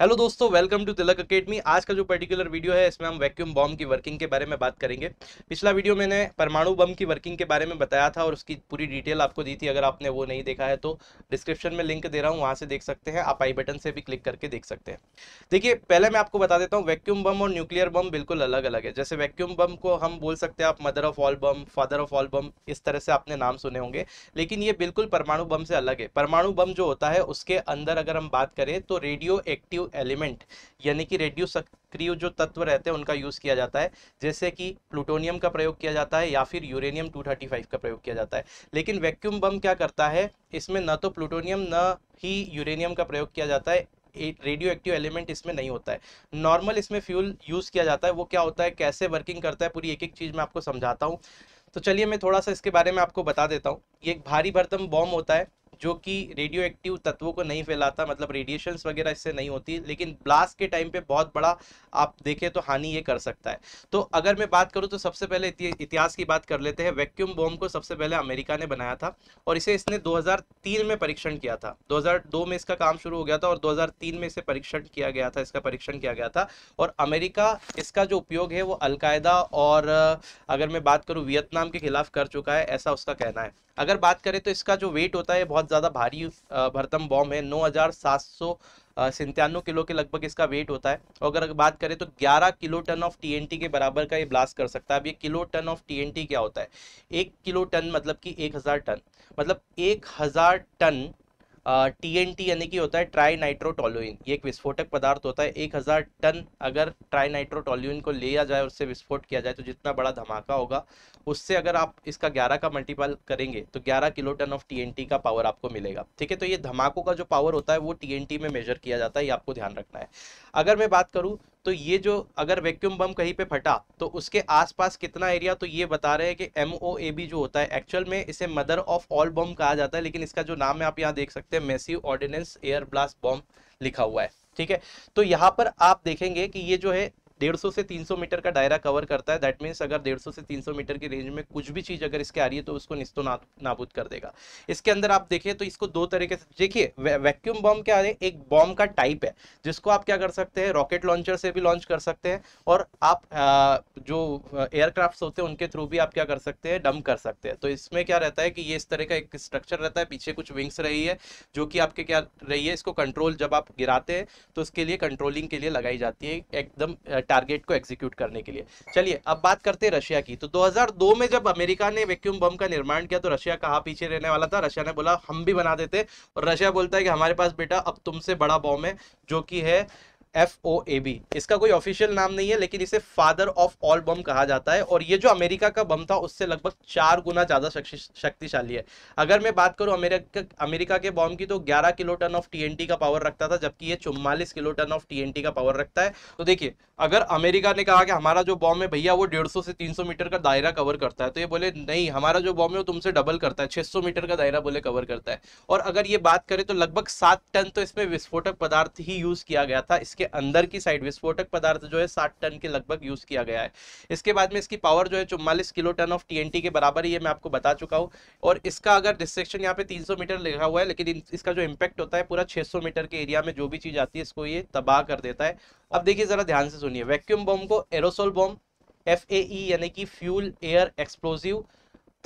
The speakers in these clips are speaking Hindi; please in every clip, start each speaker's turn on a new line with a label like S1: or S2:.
S1: हेलो दोस्तों वेलकम टू तिलक अकेडमी आज का जो पर्टिकुलर वीडियो है इसमें हम वैक्यूम बॉम्ब की वर्किंग के बारे में बात करेंगे पिछला वीडियो मैंने परमाणु बम की वर्किंग के बारे में बताया था और उसकी पूरी डिटेल आपको दी थी अगर आपने वो नहीं देखा है तो डिस्क्रिप्शन में लिंक दे रहा हूँ वहाँ से देख सकते हैं आप आई बटन से भी क्लिक करके देख सकते हैं देखिए पहले मैं आपको बता देता हूँ वैक्यूम बम और न्यूक्लियर बम बिल्कुल अलग अलग है जैसे वैक्यूम बम को हम बोल सकते हैं आप mother of all bomb father of all bomb इस तरह से आपने नाम सुने होंगे लेकिन ये बिल्कुल परमाणु बम से अलग है परमाणु बम जो होता है उसके अंदर अगर हम बात करें तो रेडियो एक्टिव एलिमेंट यानी कि रेडियो सक्रिय जो तत्व रहते हैं उनका यूज़ किया जाता है जैसे कि प्लूटोनियम का प्रयोग किया जाता है या फिर यूरेनियम 235 का प्रयोग किया जाता है लेकिन वैक्यूम बम क्या करता है इसमें न तो प्लूटोनियम न ही यूरेनियम का प्रयोग किया जाता है रेडियो एक्टिव एलिमेंट इसमें नहीं होता है नॉर्मल इसमें फ्यूल यूज़ किया जाता है वो क्या होता है कैसे वर्किंग करता है पूरी एक एक चीज़ मैं आपको समझाता हूँ तो चलिए मैं थोड़ा सा इसके बारे में आपको बता देता हूँ ये एक भारी भरदम बॉम्ब होता है जो कि रेडियो एक्टिव तत्वों को नहीं फैलाता मतलब रेडिएशंस वगैरह इससे नहीं होती लेकिन ब्लास्ट के टाइम पे बहुत बड़ा आप देखें तो हानि ये कर सकता है तो अगर मैं बात करूँ तो सबसे पहले इतिहास की बात कर लेते हैं वैक्यूम बॉम्ब को सबसे पहले अमेरिका ने बनाया था और इसे इसने दो में परीक्षण किया था दो में इसका काम शुरू हो गया था और दो में इसे परीक्षण किया गया था इसका परीक्षण किया गया था और अमेरिका इसका जो उपयोग है वो अलकायदा और अगर मैं बात करूँ वियतनाम के खिलाफ कर चुका है ऐसा उसका कहना है अगर बात करें तो इसका जो वेट होता है बहुत ज़्यादा भारी भरतम बॉम्ब है नौ हज़ार सात सौ सिंतानवे किलो के लगभग इसका वेट होता है और अगर बात करें तो 11 किलो टन ऑफ टीएनटी के बराबर का ये ब्लास्ट कर सकता है अब ये किलो टन ऑफ टीएनटी क्या होता है एक किलो टन मतलब कि 1000 टन मतलब 1000 टन टी यानी कि होता है ट्राई नाइट्रोटोलुइन ये एक विस्फोटक पदार्थ होता है एक हज़ार टन अगर ट्राई नाइट्रोटोलुइन को लिया जाए और उससे विस्फोट किया जाए तो जितना बड़ा धमाका होगा उससे अगर आप इसका ग्यारह का मल्टीपल करेंगे तो ग्यारह kilo ton of T N T का पावर आपको मिलेगा ठीक है तो ये धमाकों का जो पावर होता है वो टी एन टी में मेजर किया जाता है ये आपको ध्यान रखना है अगर मैं बात करूँ तो ये जो अगर वैक्यूम बम कहीं पे फटा तो उसके आसपास कितना एरिया तो ये बता रहे हैं कि एम जो होता है एक्चुअल में इसे मदर ऑफ ऑल बम कहा जाता है लेकिन इसका जो नाम है आप यहाँ देख सकते हैं massive ordnance air blast bomb लिखा हुआ है ठीक है तो यहाँ पर आप देखेंगे कि ये जो है 150 से 300 मीटर का डायरा कवर करता है दैट मीन्स अगर 150 से 300 मीटर की रेंज में कुछ भी चीज़ अगर इसके आ रही है तो उसको निस्तो ना, नाबूद कर देगा इसके अंदर आप देखिए तो इसको दो तरीके से देखिए वै, वैक्यूम बॉम्ब क्या है एक बॉम्ब का टाइप है जिसको आप क्या कर सकते हैं रॉकेट लॉन्चर से भी लॉन्च कर सकते हैं और आप जो एयरक्राफ्ट होते हैं उनके थ्रू भी आप क्या कर सकते हैं डम कर सकते हैं तो इसमें क्या रहता है कि ये इस तरह का एक स्ट्रक्चर रहता है पीछे कुछ विंग्स रही है जो कि आपके क्या रही है इसको कंट्रोल जब आप गिराते हैं तो उसके लिए कंट्रोलिंग के लिए लगाई जाती है एकदम टारगेट को एग्जीक्यूट करने के लिए चलिए अब बात करते हैं रशिया की तो 2002 में जब अमेरिका ने वैक्यूम बम का निर्माण किया तो रशिया कहाँ पीछे रहने वाला था रशिया ने बोला हम भी बना देते और रशिया बोलता है कि हमारे पास बेटा अब तुमसे बड़ा बॉम्ब है जो कि है एफ ओ ए बी इसका कोई ऑफिशियल नाम नहीं है लेकिन इसे फादर ऑफ ऑल बम कहा जाता है और ये जो अमेरिका का बम था उससे लगभग चार गुना ज़्यादा शक्तिशाली है अगर मैं बात करूँ अमेरिका अमेरिका के बम की तो ग्यारह किलो टन ऑफ टी का पावर रखता था जबकि ये चुम्बालीस किलो टन ऑफ टी का पावर रखता है तो देखिए अगर अमेरिका ने कहा कि हमारा जो बॉम्ब है भैया वो डेढ़ से तीन मीटर का दायरा कवर करता है तो ये बोले नहीं हमारा जो बॉम्ब है वो तुमसे डबल करता है छः मीटर का दायरा बोले कवर करता है और अगर ये बात करें तो लगभग सात टन तो इसमें विस्फोटक पदार्थ ही यूज़ किया गया था इसके अंदर की साइड विस्फोटक पदार्थ जो है साठ टन के लगभग यूज किया गया है इसके बाद में इसकी पावर जो है चुम्बालीस किलो टन ऑफ टी के बराबर ही है मैं आपको बता चुका हूँ और इसका अगर डिस्ट्रेक्शन यहाँ पे तीन मीटर लिखा हुआ है लेकिन इसका जो इम्पैक्ट होता है पूरा छह मीटर के एरिया में जो भी चीज आती है इसको ये तबाह कर देता है अब देखिए जरा ध्यान से सुनिए वैक्यूम बॉम्ब को एरोसोल बॉम्ब एफ यानी कि fuel air explosive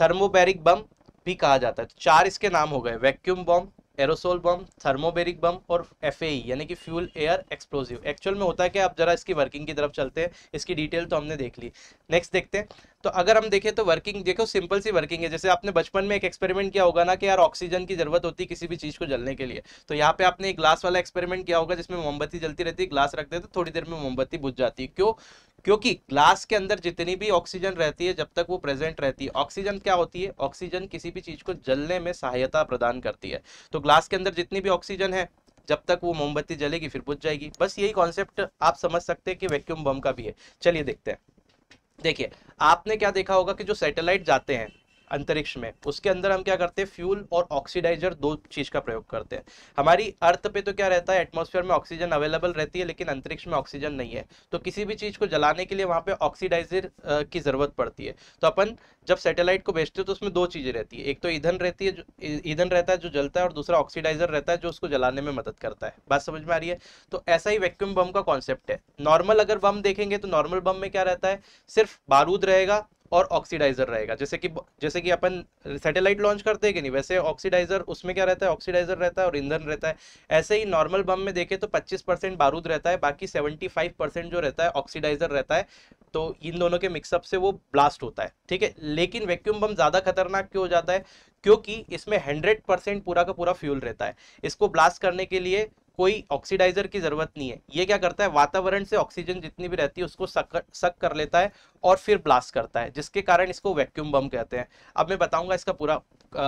S1: thermobaric bomb भी कहा जाता है चार इसके नाम हो गए vacuum bomb aerosol bomb thermobaric bomb और एफ e, यानी कि फ्यूल एयर एक्सप्लोजिव एक्चुअल में होता है कि आप जरा इसकी वर्किंग की तरफ चलते हैं इसकी डिटेल तो हमने देख ली नेक्स्ट देखते हैं तो अगर हम देखें तो वर्किंग देखो सिंपल सी वर्किंग है जैसे आपने बचपन में एक एक्सपेरिमेंट किया होगा ना कि यार ऑक्सीजन की जरूरत होती है किसी भी चीज़ को जलने के लिए तो यहाँ पे आपने एक ग्लास वाला एक्सपेरिमेंट किया होगा जिसमें मोमबत्ती जलती रहती है ग्लास रखते तो थोड़ी देर में मोमबत्ती बुझ जाती है क्यों क्योंकि ग्लास के अंदर जितनी भी ऑक्सीजन रहती है जब तक वो प्रेजेंट रहती है ऑक्सीजन क्या होती है ऑक्सीजन किसी भी चीज़ को जलने में सहायता प्रदान करती है तो ग्लास के अंदर जितनी भी ऑक्सीजन है जब तक वो मोमबत्ती जलेगी फिर बुझ जाएगी बस यही कॉन्सेप्ट आप समझ सकते हैं कि वैक्यूम बम का भी है चलिए देखते हैं देखिए आपने क्या देखा होगा कि जो सैटेलाइट जाते हैं अंतरिक्ष में उसके अंदर हम क्या करते हैं फ्यूल और ऑक्सीडाइजर दो चीज का प्रयोग करते हैं हमारी अर्थ पे तो क्या रहता है एटमोसफेयर में ऑक्सीजन अवेलेबल रहती है लेकिन अंतरिक्ष में ऑक्सीजन नहीं है तो किसी भी चीज को जलाने के लिए वहां पे ऑक्सीडाइजर की जरूरत पड़ती है तो अपन जब सेटेलाइट को बेचते हो तो उसमें दो चीजें रहती है एक तो ईंधन रहती है जो ईंधन रहता है जो जलता है और दूसरा ऑक्सीडाइजर रहता है जो उसको जलाने में मदद करता है बात समझ में आ रही है तो ऐसा ही वैक्यूम बम का कॉन्सेप्ट है नॉर्मल अगर बम देखेंगे तो नॉर्मल बम में क्या रहता है सिर्फ बारूद रहेगा और ऑक्सीडाइजर रहेगा जैसे कि जैसे कि अपन सैटेलाइट लॉन्च करते हैं कि नहीं वैसे ऑक्सीडाइजर उसमें क्या रहता है ऑक्सीडाइजर रहता है और ईंधन रहता है ऐसे ही नॉर्मल बम में देखें तो 25 परसेंट बारूद रहता है बाकी 75 परसेंट जो रहता है ऑक्सीडाइजर रहता है तो इन दोनों के मिक्सअप से वो ब्लास्ट होता है ठीक है लेकिन वैक्यूम बम ज़्यादा खतरनाक क्यों हो जाता है क्योंकि इसमें हंड्रेड परसेंट पूरा का पूरा फ्यूल रहता है इसको ब्लास्ट करने के लिए कोई ऑक्सीडाइजर की ज़रूरत नहीं है ये क्या करता है वातावरण से ऑक्सीजन जितनी भी रहती है उसको सक कर लेता है और फिर ब्लास्ट करता है जिसके कारण इसको वैक्यूम बम कहते हैं अब मैं बताऊंगा इसका पूरा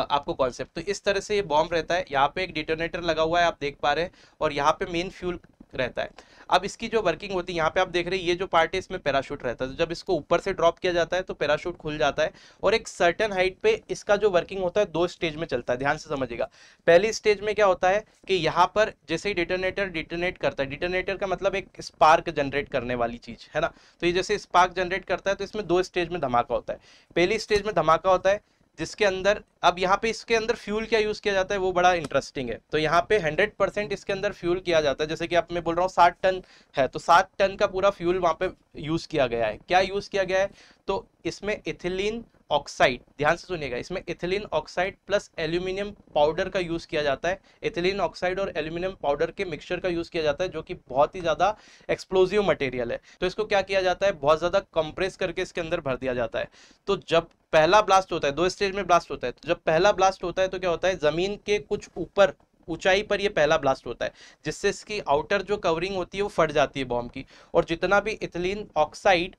S1: आपको कॉन्सेप्ट तो इस तरह से ये बॉम्ब रहता है यहाँ पे एक डिटोनेटर लगा हुआ है आप देख पा रहे हैं और यहाँ पे मेन फ्यूल रहता है अब इसकी जो वर्किंग होती है यहाँ पे आप देख रहे हैं ये जो पार्ट है इसमें पैराशूट रहता है तो जब इसको ऊपर से ड्रॉप किया जाता है तो पैराशूट खुल जाता है और एक सर्टन हाइट पे इसका जो वर्किंग होता है दो स्टेज में चलता है ध्यान से समझिएगा पहली स्टेज में क्या होता है कि यहाँ पर जैसे ही डिटोनेटर डिटोनेट करता है डिटोनेटर का मतलब एक स्पार्क जनरेट करने वाली चीज़ है ना तो ये जैसे स्पार्क जनरेट करता है तो इसमें दो स्टेज में धमाका होता है पहली स्टेज में धमाका होता है जिसके अंदर अब यहाँ पे इसके अंदर फ्यूल क्या यूज़ किया जाता है वो बड़ा इंटरेस्टिंग है तो यहाँ पे 100 परसेंट इसके अंदर फ्यूल किया जाता है जैसे कि आप मैं बोल रहा हूँ 60 टन है तो 60 टन का पूरा फ्यूल वहाँ पे यूज़ किया गया है क्या यूज़ किया गया है तो इसमें इथिलीन ऑक्साइड ध्यान से सुनिएगा इसमें ethylene oxide plus aluminium powder का यूज़ किया जाता है इथिलीन ऑक्साइड और एल्यूमिनियम पाउडर के मिक्सचर का यूज़ किया जाता है जो कि बहुत ही ज़्यादा एक्सप्लोजिव मटेरियल है तो इसको क्या किया जाता है बहुत ज़्यादा कंप्रेस करके इसके अंदर भर दिया जाता है तो जब पहला ब्लास्ट होता है दो स्टेज में ब्लास्ट होता है तो जब पहला ब्लास्ट होता है तो क्या होता है ज़मीन के कुछ ऊपर ऊंचाई पर ये पहला ब्लास्ट होता है जिससे इसकी आउटर जो कवरिंग होती है वो फट जाती है बॉम्ब की और जितना भी इथिलीन ऑक्साइड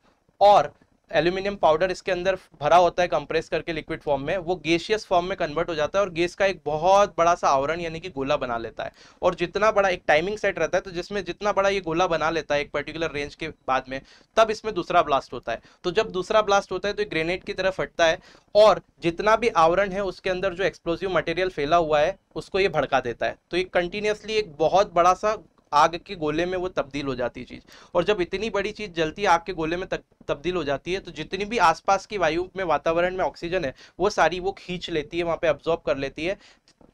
S1: और एल्यूमिनियम पाउडर इसके अंदर भरा होता है कंप्रेस करके लिक्विड फॉर्म में वो गेशियस फॉर्म में कन्वर्ट हो जाता है और गैस का एक बहुत बड़ा सा आवरण यानी कि गोला बना लेता है और जितना बड़ा एक टाइमिंग सेट रहता है तो जिसमें जितना बड़ा ये गोला बना लेता है एक पर्टिकुलर रेंज के बाद में तब इसमें दूसरा ब्लास्ट होता है तो जब दूसरा ब्लास्ट होता है तो ग्रेनेड की तरह फटता है और जितना भी आवरण है उसके अंदर जो एक्सप्लोजिव मटेरियल फैला हुआ है उसको ये भड़का देता है तो ये कंटिन्यूसली एक बहुत बड़ा सा आग के गोले में वो तब्दील हो जाती है चीज़ और जब इतनी बड़ी चीज़ जलती आग के गोले में तब्दील हो जाती है तो जितनी भी आसपास की वायु में वातावरण में ऑक्सीजन है वो सारी वो खींच लेती है वहाँ पे अब्जॉर्ब कर लेती है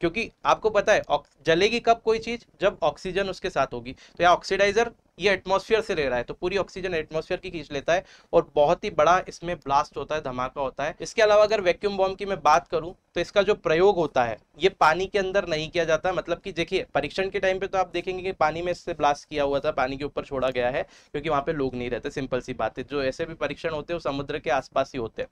S1: क्योंकि आपको पता है जलेगी कब कोई चीज़ जब ऑक्सीजन उसके साथ होगी तो या ऑक्सीडाइजर ये एटमॉस्फेयर से ले रहा है तो पूरी ऑक्सीजन एटमॉस्फेयर की खींच लेता है और बहुत ही बड़ा इसमें ब्लास्ट होता है धमाका होता है इसके अलावा अगर वैक्यूम बॉम्ब की मैं बात करूं तो इसका जो प्रयोग होता है ये पानी के अंदर नहीं किया जाता मतलब कि देखिए परीक्षण के टाइम पे तो आप देखेंगे कि पानी में इससे ब्लास्ट किया हुआ था पानी के ऊपर छोड़ा गया है क्योंकि वहाँ पे लोग नहीं रहते सिंपल सी बात है जो ऐसे भी परीक्षण होते हैं वो समुद्र के आसपास ही होते हैं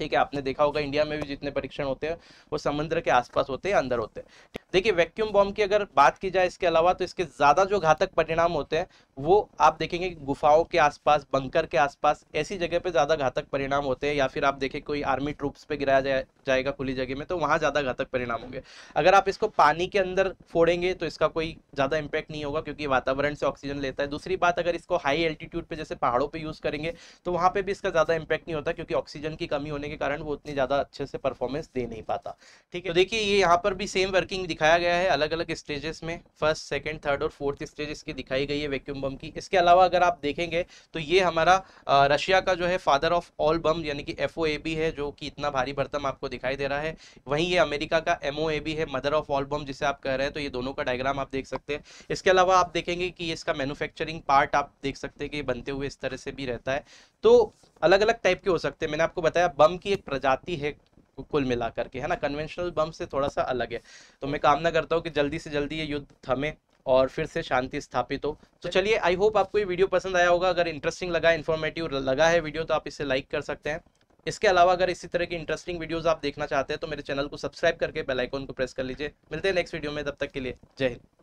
S1: ठीक है आपने देखा होगा इंडिया में भी जितने परीक्षण होते हैं वो समुद्र के आसपास होते हैं अंदर होते हैं देखिए वैक्यूम बॉम्ब की अगर बात की जाए इसके अलावा तो इसके ज़्यादा जो घातक परिणाम होते हैं वो आप देखेंगे गुफाओं के आसपास बंकर के आसपास ऐसी जगह पे ज़्यादा घातक परिणाम होते हैं या फिर आप देखें कोई आर्मी ट्रूप्स पे गिराया जाए, जाएगा खुली जगह में तो वहां ज़्यादा घातक परिणाम होंगे अगर आप इसको पानी के अंदर फोड़ेंगे तो इसका कोई ज़्यादा इंपैक्ट नहीं होगा क्योंकि वातावरण से ऑक्सीजन लेता है दूसरी बात अगर इसको हाई एल्टीट्यूड पर जैसे पहाड़ों पर यूज़ करेंगे तो वहां पर भी इसका ज़्यादा इंपैक्ट नहीं होता क्योंकि ऑक्सीजन की कमी होने के कारण वो उतनी ज़्यादा अच्छे से परफॉर्मेंस दे नहीं पाता ठीक है तो देखिए ये यहाँ पर भी सेम वर्किंग दिखाया गया है अलग अलग स्टेजेस में फर्स्ट सेकेंड थर्ड और फोर्थ स्टेज इसकी दिखाई गई है वैक्यूम बम की इसके अलावा अगर आप देखेंगे तो ये हमारा रशिया का जो है फादर ऑफ ऑल बम यानी कि एफ है जो कि इतना भारी भरतम आपको दिखाई दे रहा है वहीं ये अमेरिका का एम है मदर ऑफ ऑल बम जिसे आप कह रहे हैं तो ये दोनों का डायग्राम आप देख सकते हैं इसके अलावा आप देखेंगे कि इसका मैनुफैक्चरिंग पार्ट आप देख सकते हैं कि बनते हुए इस तरह से भी रहता है तो अलग अलग टाइप के हो सकते हैं मैंने आपको बताया बम की एक प्रजाति है कुल मिला करके है ना कन्वेंशनल बम से थोड़ा सा अलग है तो मैं कामना करता हूँ कि जल्दी से जल्दी ये युद्ध थमे और फिर से शांति स्थापित हो तो चलिए आई होप आपको ये वीडियो पसंद आया होगा अगर इंटरेस्टिंग लगा इन्फॉर्मेटिव लगा है वीडियो तो आप इसे लाइक कर सकते हैं इसके अलावा अगर इसी तरह की इंटरेस्टिंग वीडियोस आप देखना चाहते हैं तो मेरे चैनल को सब्सक्राइब करके बेल आइकन को प्रेस कर लीजिए मिलते हैं नेक्स्ट वीडियो में तब तक के लिए जय हिंद